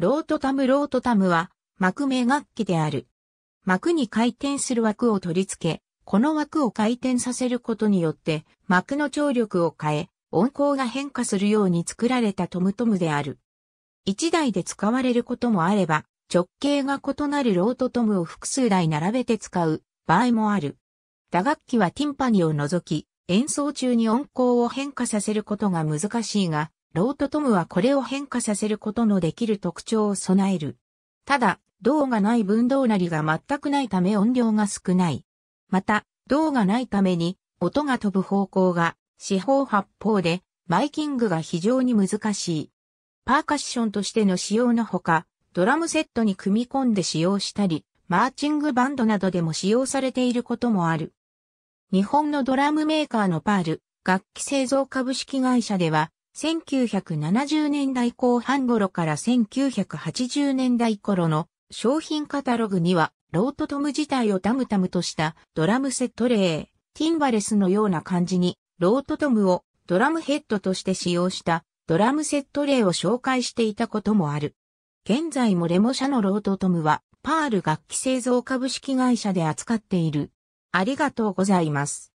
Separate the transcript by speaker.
Speaker 1: ロートタムロートタムは、幕名楽器である。幕に回転す
Speaker 2: る枠を取り付け、この枠を回転させることによって、幕の張力を変え、音高が変化するように作られたトムトムである。一台で使われることもあれば、直径が異なるロートトムを複数台並べて使う場合もある。打楽器はティンパニを除き、演奏中に音高を変化させることが難しいが、ロートトムはこれを変化させることのできる特徴を備える。ただ、銅がない分銅なりが全くないため音量が少ない。また、銅がないために音が飛ぶ方向が四方八方でマイキングが非常に難しい。パーカッションとしての使用のほか、ドラムセットに組み込んで使用したり、マーチングバンドなどでも使用されていることもある。日本のドラムメーカーのパール、楽器製造株式会社では、1970年代後半頃から1980年代頃の商品カタログには、ロートトム自体をタムタムとしたドラムセットレー、ティンバレスのような感じに、ロートトムをドラムヘッドとして使用したドラムセット例を紹介していたこともある。現在もレモ社のロートトムは、パール楽器製造株式会社で扱っ
Speaker 1: ている。ありがとうございます。